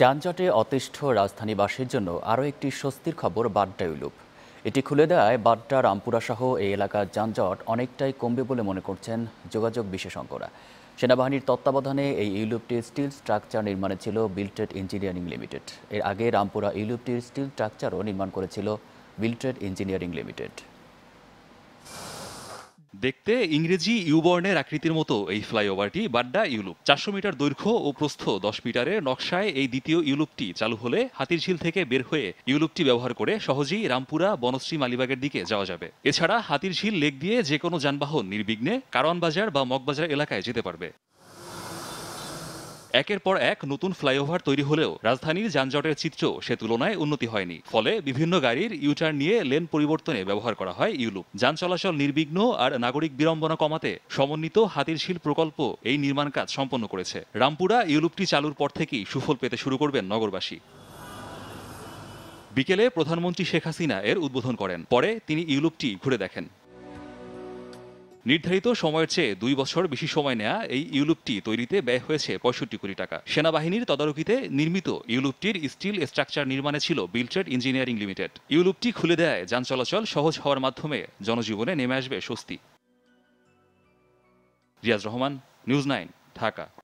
যানজটে অতিষ্ঠ রাজধানীবাসীর জন্য আরও একটি স্বস্তির খবর বাড্ডা ইউলুপ এটি খুলে দেওয়ায় বাড্ডা রামপুরা সহ এই এলাকার যানজট অনেকটাই কমবে বলে মনে করছেন যোগাযোগ বিশেষজ্ঞরা সেনাবাহিনীর তত্ত্বাবধানে এই ইউলুপটির স্টিল স্ট্রাকচার নির্মাণে ছিল বিলট্রেড ইঞ্জিনিয়ারিং লিমিটেড এর আগে রামপুরা ইউলুপটির স্টিল স্ট্রাকচারও নির্মাণ করেছিল বিলট্রেড ইঞ্জিনিয়ারিং লিমিটেড দেখতে ইংরেজি ইউবর্নের আকৃতির মতো এই ফ্লাইওভারটি বাড্ডা ইউলুপ চারশো মিটার দৈর্ঘ্য ও প্রস্থ দশ মিটারের নকশায় এই দ্বিতীয় ইউলুপটি চালু হলে হাতিরঝিল থেকে বের হয়ে ইউলুপটি ব্যবহার করে সহজেই রামপুরা বনশ্রী মালিবাগের দিকে যাওয়া যাবে এছাড়া হাতিরঝিল লেক দিয়ে যে কোনো যানবাহন নির্বিঘ্নে কারওয়ান বাজার বা মগবাজার এলাকায় যেতে পারবে একের পর এক নতুন ফ্লাইওভার তৈরি হলেও রাজধানীর যানজটের চিত্র সে তুলনায় উন্নতি হয়নি ফলে বিভিন্ন গাড়ির ইউটার নিয়ে লেন পরিবর্তনে ব্যবহার করা হয় ইউলুপ যান চলাচল নির্বিঘ্ন আর নাগরিক বিড়ম্বনা কমাতে সমন্বিত হাতির শিল প্রকল্প এই নির্মাণ কাজ সম্পন্ন করেছে রামপুরা ইউলুপটি চালুর পর থেকেই সুফল পেতে শুরু করবেন নগরবাসী বিকেলে প্রধানমন্ত্রী শেখ হাসিনা এর উদ্বোধন করেন পরে তিনি ইউলুপটি ঘুরে দেখেন নির্ধারিত সময়ের চেয়ে দুই বছর বেশি সময় নেয়া এই ইউলুপটি তৈরিতে ব্যয় হয়েছে পঁয়ষট্টি কোটি টাকা সেনাবাহিনীর তদারকিতে নির্মিত ইউলুপটির স্টিল স্ট্রাকচার নির্মাণে ছিল বিলট্রেড ইঞ্জিনিয়ারিং লিমিটেড ইউলুপটি খুলে দেয় যান চলাচল সহজ হওয়ার মাধ্যমে জনজীবনে নেমে আসবে স্বস্তি রিয়াজ রহমান নিউজ নাইন ঢাকা